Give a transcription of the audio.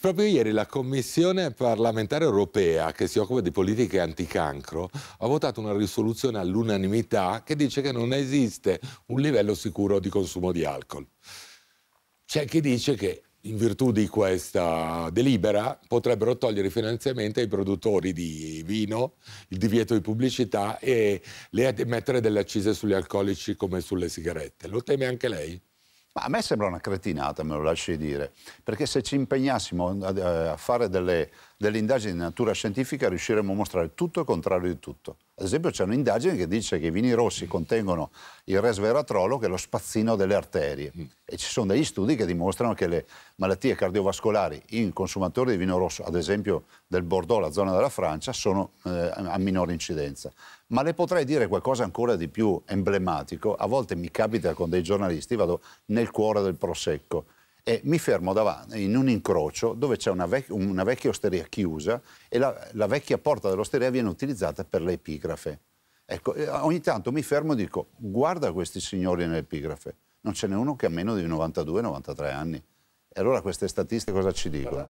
Proprio ieri la Commissione parlamentare europea che si occupa di politiche anticancro ha votato una risoluzione all'unanimità che dice che non esiste un livello sicuro di consumo di alcol. C'è chi dice che in virtù di questa delibera potrebbero togliere i finanziamenti ai produttori di vino, il divieto di pubblicità e mettere delle accise sugli alcolici come sulle sigarette. Lo teme anche lei? Ma a me sembra una cretinata, me lo lasci dire, perché se ci impegnassimo a, eh, a fare delle, delle indagini di natura scientifica riusciremmo a mostrare tutto e il contrario di tutto. Ad esempio c'è un'indagine che dice che i vini rossi contengono il resveratrolo che è lo spazzino delle arterie mm. e ci sono degli studi che dimostrano che le malattie cardiovascolari in consumatori di vino rosso, ad esempio del Bordeaux, la zona della Francia, sono eh, a minore incidenza. Ma le potrei dire qualcosa ancora di più emblematico. A volte mi capita con dei giornalisti, vado nel cuore del prosecco e mi fermo davanti in un incrocio dove c'è una, vec una, vecchia osteria chiusa e la, la vecchia porta dell'osteria viene utilizzata per l'epigrafe. Ecco, ogni tanto mi fermo e dico, guarda questi signori nell'epigrafe, non ce n'è uno che ha meno di 92-93 anni. E allora queste statistiche cosa ci dicono?